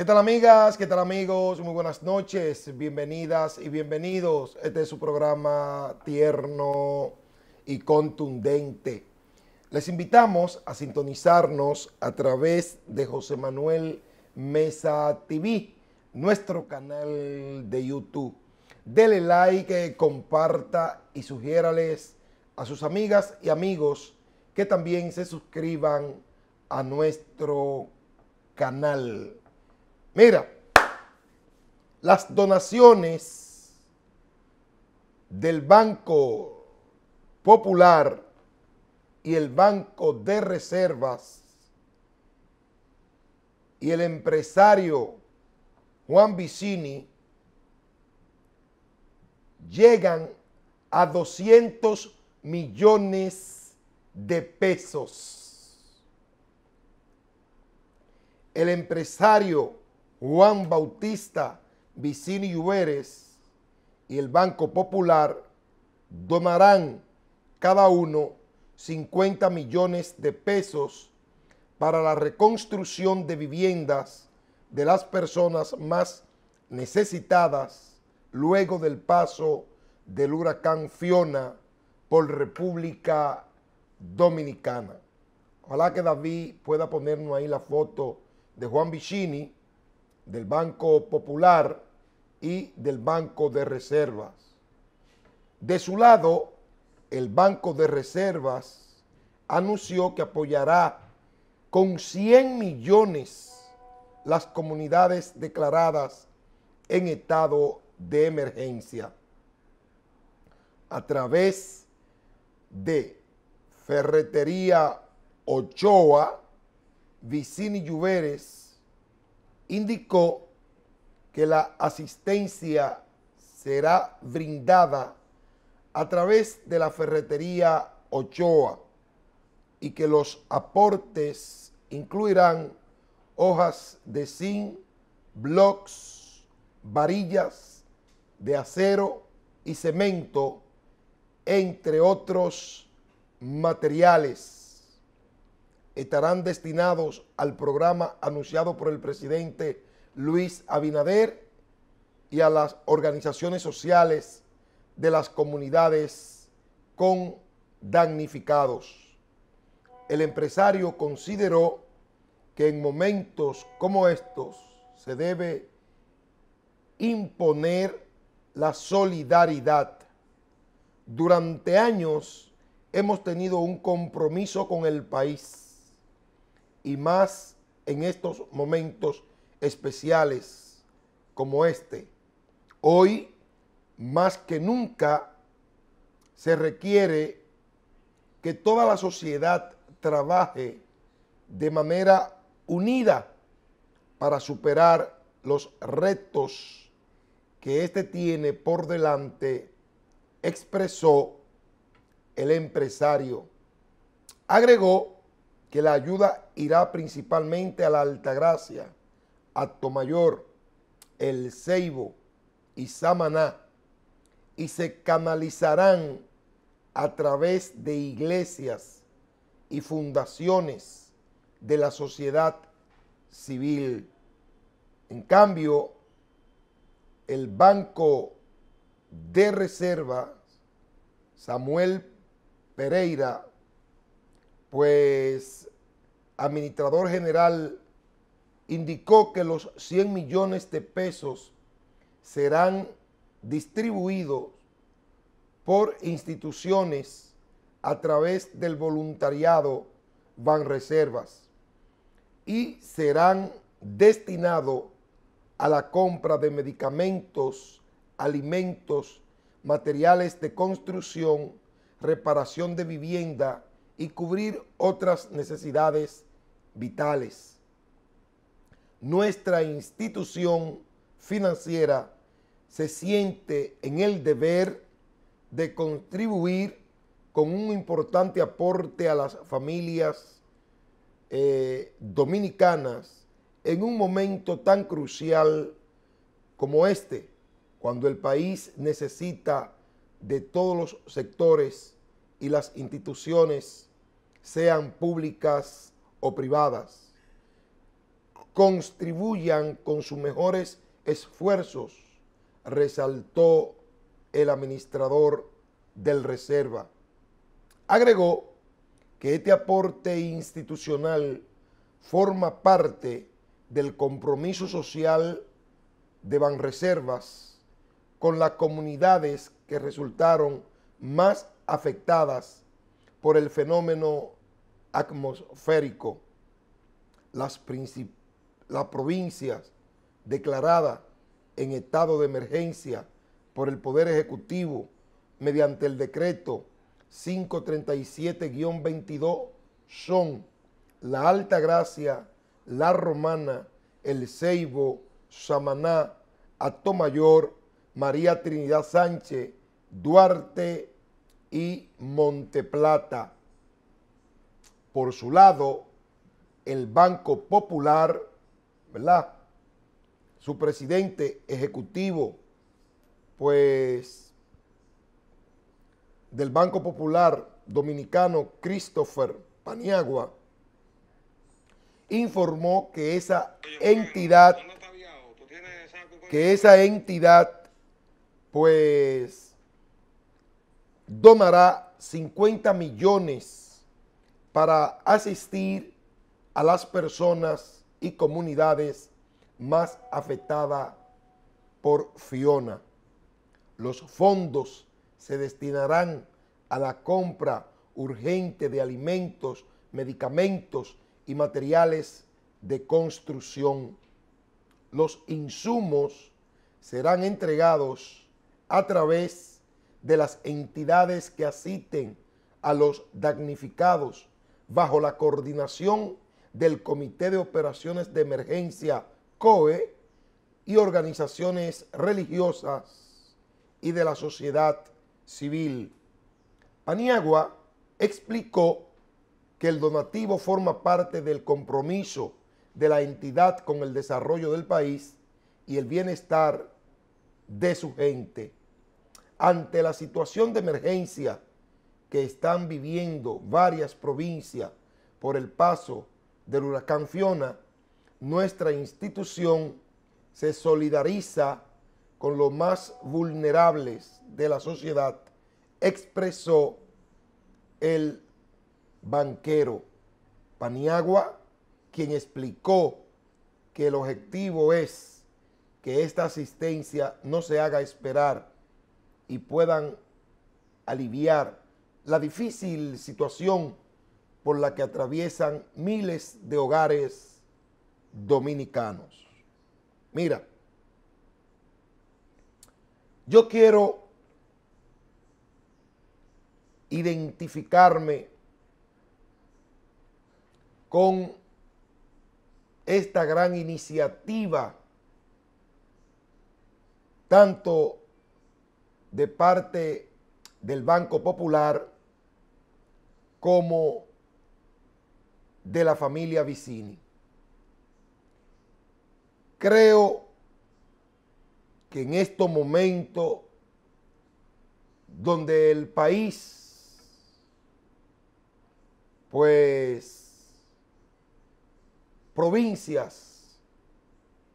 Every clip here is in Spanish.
¿Qué tal amigas? ¿Qué tal amigos? Muy buenas noches, bienvenidas y bienvenidos. Este es su programa tierno y contundente. Les invitamos a sintonizarnos a través de José Manuel Mesa TV, nuestro canal de YouTube. Dele like, comparta y sugiérales a sus amigas y amigos que también se suscriban a nuestro canal. Mira, las donaciones del Banco Popular y el Banco de Reservas y el empresario Juan Vicini llegan a 200 millones de pesos. El empresario Juan Bautista Vicini Lluveres y el Banco Popular donarán cada uno 50 millones de pesos para la reconstrucción de viviendas de las personas más necesitadas luego del paso del huracán Fiona por República Dominicana. Ojalá que David pueda ponernos ahí la foto de Juan Vicini del Banco Popular y del Banco de Reservas. De su lado, el Banco de Reservas anunció que apoyará con 100 millones las comunidades declaradas en estado de emergencia a través de Ferretería Ochoa, Vicini Lluveres, indicó que la asistencia será brindada a través de la ferretería Ochoa y que los aportes incluirán hojas de zinc, bloques, varillas de acero y cemento, entre otros materiales estarán destinados al programa anunciado por el presidente Luis Abinader y a las organizaciones sociales de las comunidades con damnificados. El empresario consideró que en momentos como estos se debe imponer la solidaridad. Durante años hemos tenido un compromiso con el país y más en estos momentos especiales como este. Hoy, más que nunca, se requiere que toda la sociedad trabaje de manera unida para superar los retos que éste tiene por delante, expresó el empresario. Agregó que la ayuda irá principalmente a la Altagracia, Tomayor, El Ceibo y Samaná, y se canalizarán a través de iglesias y fundaciones de la sociedad civil. En cambio, el Banco de Reserva, Samuel Pereira pues administrador general indicó que los 100 millones de pesos serán distribuidos por instituciones a través del voluntariado Banreservas y serán destinados a la compra de medicamentos, alimentos, materiales de construcción, reparación de vivienda, y cubrir otras necesidades vitales. Nuestra institución financiera se siente en el deber de contribuir con un importante aporte a las familias eh, dominicanas en un momento tan crucial como este, cuando el país necesita de todos los sectores y las instituciones sean públicas o privadas, contribuyan con sus mejores esfuerzos, resaltó el administrador del Reserva. Agregó que este aporte institucional forma parte del compromiso social de Banreservas con las comunidades que resultaron más afectadas por el fenómeno atmosférico. Las, provincias declaradas en estado de emergencia por el Poder Ejecutivo mediante el decreto 537-22 son La Alta Gracia, La Romana, El Ceibo, Samaná, Atomayor, María Trinidad Sánchez, Duarte y Monteplata. Por su lado, el Banco Popular, ¿verdad? Su presidente ejecutivo, pues, del Banco Popular Dominicano, Christopher Paniagua, informó que esa entidad, que esa entidad, pues, donará 50 millones para asistir a las personas y comunidades más afectadas por Fiona. Los fondos se destinarán a la compra urgente de alimentos, medicamentos y materiales de construcción. Los insumos serán entregados a través de las entidades que asisten a los damnificados bajo la coordinación del Comité de Operaciones de Emergencia COE y organizaciones religiosas y de la sociedad civil. Paniagua explicó que el donativo forma parte del compromiso de la entidad con el desarrollo del país y el bienestar de su gente ante la situación de emergencia que están viviendo varias provincias por el paso del huracán Fiona, nuestra institución se solidariza con los más vulnerables de la sociedad, expresó el banquero Paniagua, quien explicó que el objetivo es que esta asistencia no se haga esperar y puedan aliviar la difícil situación por la que atraviesan miles de hogares dominicanos. Mira, yo quiero identificarme con esta gran iniciativa, tanto de parte del Banco Popular como de la familia Vicini. Creo que en estos momentos donde el país pues provincias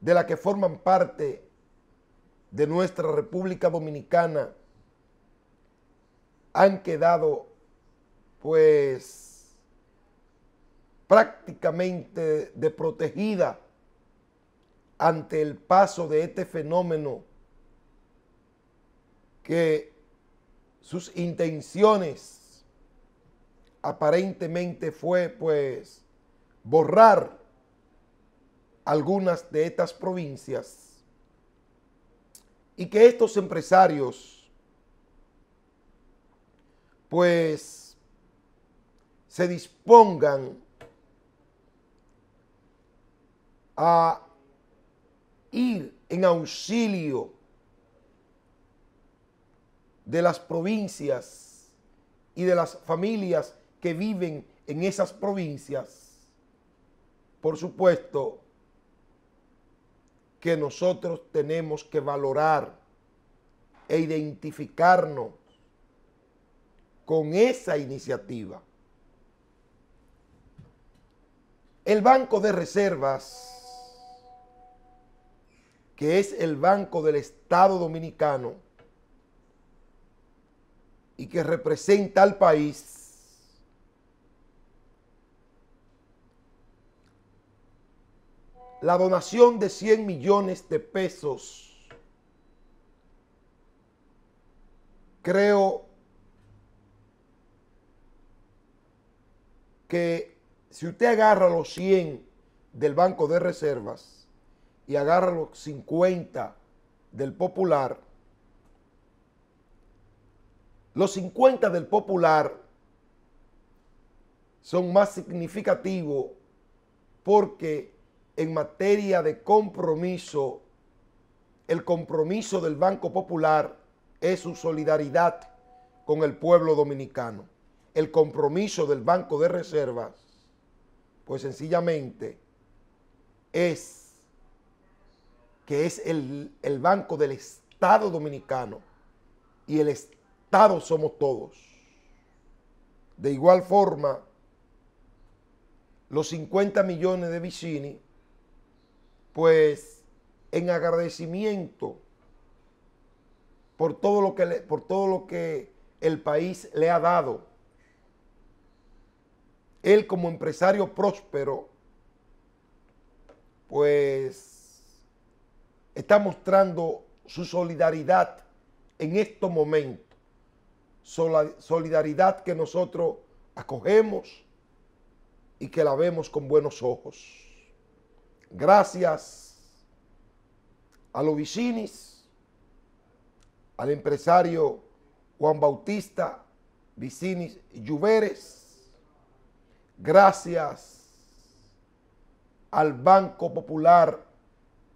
de las que forman parte de nuestra República Dominicana han quedado pues prácticamente desprotegida ante el paso de este fenómeno que sus intenciones aparentemente fue pues borrar algunas de estas provincias y que estos empresarios pues se dispongan a ir en auxilio de las provincias y de las familias que viven en esas provincias, por supuesto, que nosotros tenemos que valorar e identificarnos con esa iniciativa. El Banco de Reservas, que es el Banco del Estado Dominicano y que representa al país, la donación de 100 millones de pesos. Creo que si usted agarra los 100 del Banco de Reservas y agarra los 50 del Popular, los 50 del Popular son más significativos porque en materia de compromiso, el compromiso del Banco Popular es su solidaridad con el pueblo dominicano. El compromiso del Banco de Reservas, pues sencillamente es que es el, banco del Estado dominicano y el Estado somos todos. De igual forma, los 50 millones de Vicini pues en agradecimiento por todo lo que, por todo lo que el país le ha dado, él como empresario próspero, pues está mostrando su solidaridad en estos momentos. Solidaridad que nosotros acogemos y que la vemos con buenos ojos. Gracias a los Vicinis, al empresario Juan Bautista Vicinis Lluveres. Gracias al Banco Popular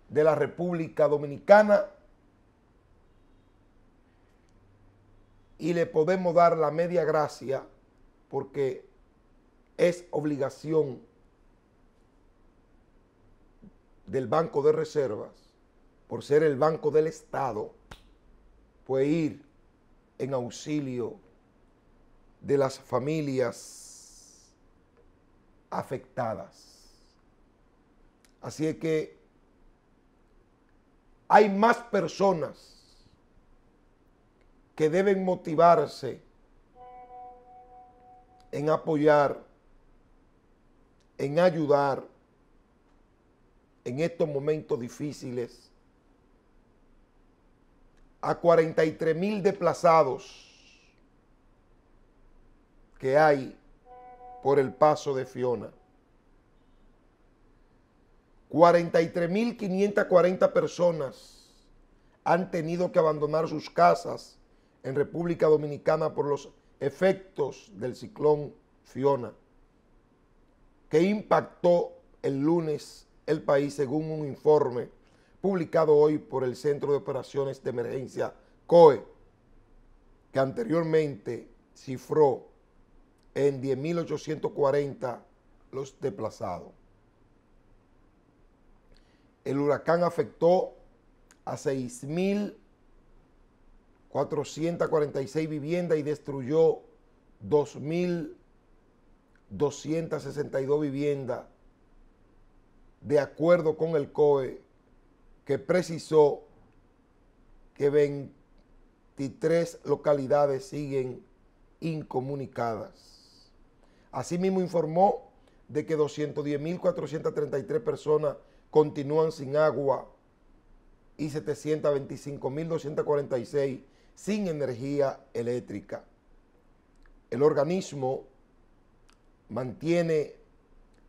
de la República Dominicana. Y le podemos dar la media gracia porque es obligación del Banco de Reservas, por ser el Banco del Estado, puede ir en auxilio de las familias afectadas. Así es que hay más personas que deben motivarse en apoyar, en ayudar, en estos momentos difíciles a 43 mil desplazados que hay por el paso de Fiona. 43.540 personas han tenido que abandonar sus casas en República Dominicana por los efectos del ciclón Fiona, que impactó el lunes el país según un informe publicado hoy por el Centro de Operaciones de Emergencia COE, que anteriormente cifró en 10.840 los desplazados. El huracán afectó a 6.446 viviendas y destruyó 2.262 viviendas de acuerdo con el COE, que precisó que 23 localidades siguen incomunicadas. Asimismo informó de que 210.433 personas continúan sin agua y 725.246 sin energía eléctrica. El organismo mantiene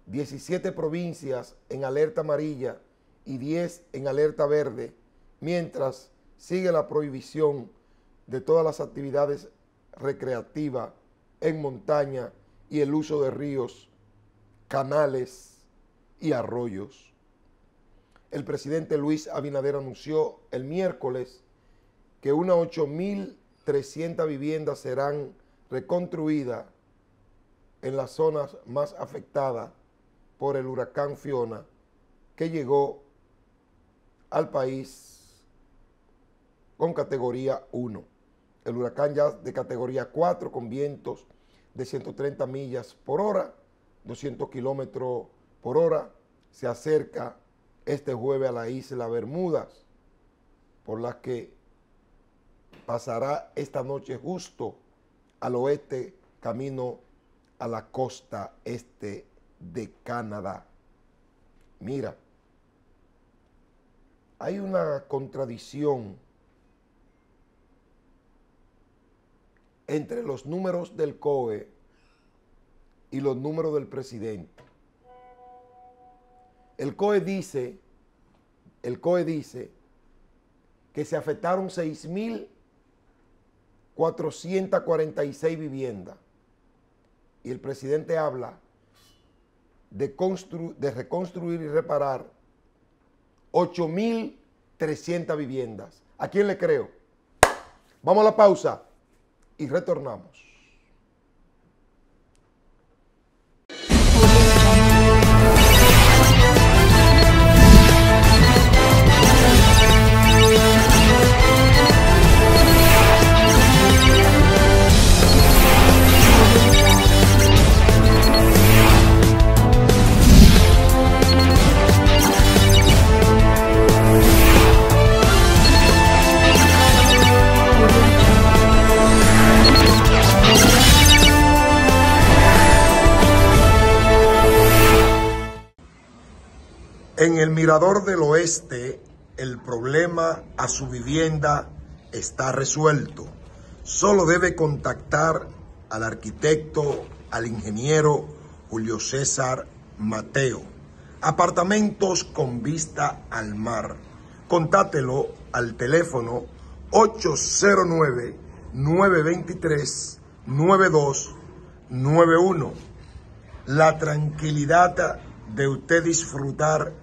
17 provincias en alerta amarilla y 10 en alerta verde, mientras sigue la prohibición de todas las actividades recreativas en montaña y el uso de ríos, canales y arroyos. El presidente Luis Abinader anunció el miércoles que unas 8.300 viviendas serán reconstruidas en las zonas más afectadas por el huracán Fiona que llegó al país con categoría 1. El huracán ya de categoría 4 con vientos de 130 millas por hora, 200 kilómetros por hora, se acerca este jueves a la isla Bermudas, por la que pasará esta noche justo al oeste, camino a la costa este de Canadá. Mira, hay una contradicción entre los números del COE y los números del presidente. El COE dice, el COE dice que se afectaron 6.446 viviendas. Y el presidente habla de, de reconstruir y reparar 8.300 viviendas. ¿A quién le creo? Vamos a la pausa y retornamos. su vivienda está resuelto. Solo debe contactar al arquitecto, al ingeniero Julio César Mateo. Apartamentos con vista al mar. Contátelo al teléfono 809-923-9291. La tranquilidad de usted disfrutar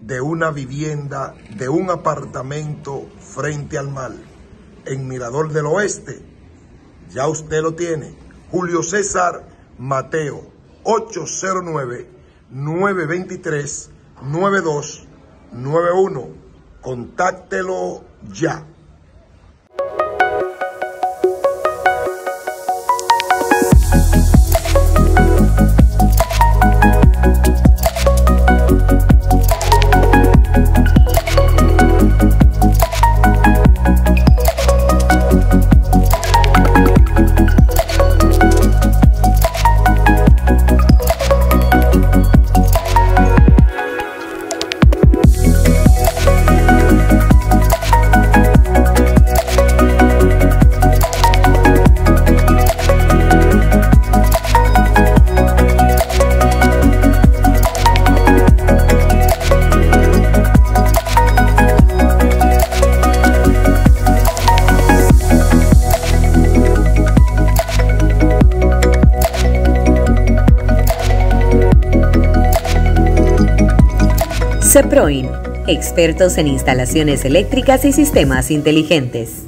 de una vivienda, de un apartamento frente al mar, en Mirador del Oeste. Ya usted lo tiene. Julio César Mateo, 809-923-9291. Contáctelo ya. Proin, expertos en instalaciones eléctricas y sistemas inteligentes.